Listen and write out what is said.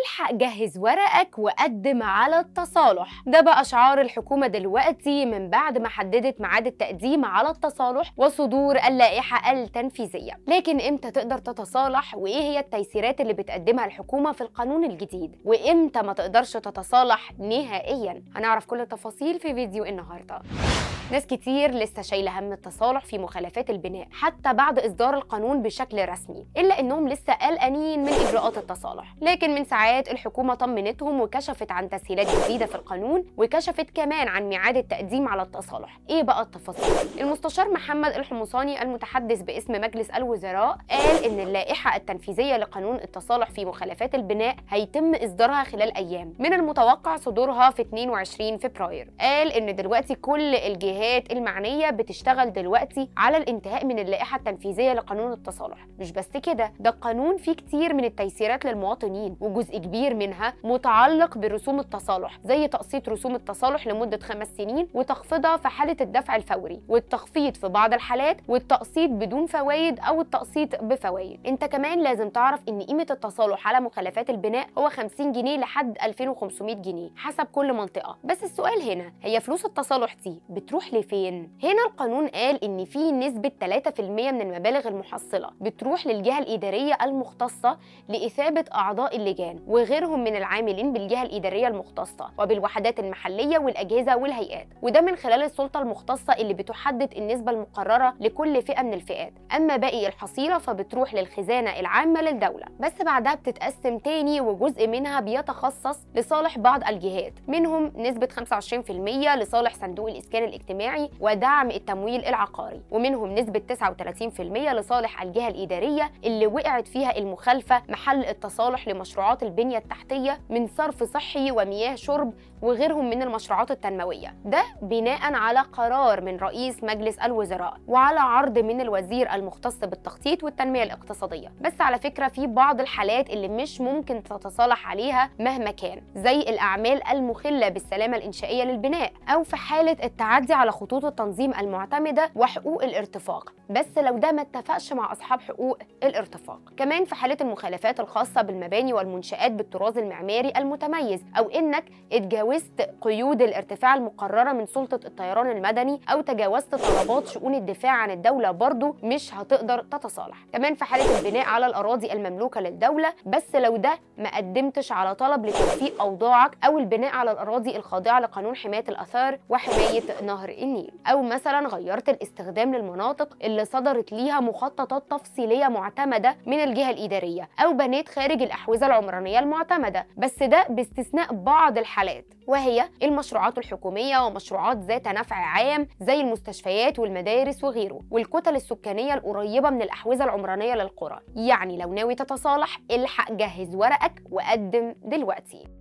الحق جهز ورقك وقدم على التصالح ده بقى شعار الحكومة دلوقتي من بعد ما حددت ميعاد التقديم على التصالح وصدور اللائحة التنفيذية لكن امتى تقدر تتصالح وايه هي التيسيرات اللي بتقدمها الحكومة في القانون الجديد وامتى ما تقدرش تتصالح نهائيا هنعرف كل التفاصيل في فيديو النهارده ناس كتير لسه شايله هم التصالح في مخالفات البناء حتى بعد اصدار القانون بشكل رسمي الا انهم لسه قلقانين من اجراءات التصالح لكن من ساعات الحكومه طمنتهم وكشفت عن تسهيلات جديده في القانون وكشفت كمان عن ميعاد التقديم على التصالح ايه بقى التفاصيل المستشار محمد الحمصاني المتحدث باسم مجلس الوزراء قال ان اللائحه التنفيذيه لقانون التصالح في مخالفات البناء هيتم اصدارها خلال ايام من المتوقع صدورها في 22 فبراير قال ان دلوقتي كل الجهات الجهات المعنيه بتشتغل دلوقتي على الانتهاء من اللائحه التنفيذيه لقانون التصالح مش بس كده ده القانون فيه كتير من التيسيرات للمواطنين وجزء كبير منها متعلق برسوم التصالح زي تقسيط رسوم التصالح لمده خمس سنين وتخفيضها في حاله الدفع الفوري والتخفيض في بعض الحالات والتقسيط بدون فوائد او التقسيط بفوائد انت كمان لازم تعرف ان قيمه التصالح على مخلفات البناء هو 50 جنيه لحد 2500 جنيه حسب كل منطقه بس السؤال هنا هي فلوس التصالح دي بتروح لفين هنا القانون قال ان في نسبه 3% من المبالغ المحصله بتروح للجهه الاداريه المختصه لاثابه اعضاء اللجان وغيرهم من العاملين بالجهه الاداريه المختصه وبالوحدات المحليه والاجهزه والهيئات وده من خلال السلطه المختصه اللي بتحدد النسبه المقرره لكل فئه من الفئات اما باقي الحصيله فبتروح للخزانه العامه للدوله بس بعدها بتتقسم تاني وجزء منها بيتخصص لصالح بعض الجهات منهم نسبه 25% لصالح صندوق الاسكان الاجتماعي الاجتماعي ودعم التمويل العقاري ومنهم نسبة 39% لصالح الجهة الإدارية اللي وقعت فيها المخالفة محل التصالح لمشروعات البنية التحتية من صرف صحي ومياه شرب وغيرهم من المشروعات التنموية ده بناء على قرار من رئيس مجلس الوزراء وعلى عرض من الوزير المختص بالتخطيط والتنمية الاقتصادية بس على فكرة في بعض الحالات اللي مش ممكن تتصالح عليها مهما كان زي الأعمال المخلة بالسلامة الإنشائية للبناء أو في حالة التعدي على خطوط التنظيم المعتمده وحقوق الارتفاق بس لو ده ما اتفقش مع اصحاب حقوق الارتفاق كمان في حاله المخالفات الخاصه بالمباني والمنشات بالطراز المعماري المتميز او انك اتجاوزت قيود الارتفاع المقرره من سلطه الطيران المدني او تجاوزت طلبات شؤون الدفاع عن الدوله برضه مش هتقدر تتصالح كمان في حاله البناء على الاراضي المملوكه للدوله بس لو ده ما قدمتش على طلب لتوفيق اوضاعك او البناء على الاراضي الخاضعه لقانون حمايه الاثار وحمايه نهر نهر النيل أو مثلا غيرت الاستخدام للمناطق اللي صدرت ليها مخططات تفصيلية معتمدة من الجهة الإدارية أو بنيت خارج الأحوزة العمرانية المعتمدة بس ده باستثناء بعض الحالات وهي المشروعات الحكومية ومشروعات ذات نفع عام زي المستشفيات والمدارس وغيره والكتل السكانية القريبة من الأحوزة العمرانية للقرى يعني لو ناوي تتصالح الحق جهز ورقك وقدم دلوقتي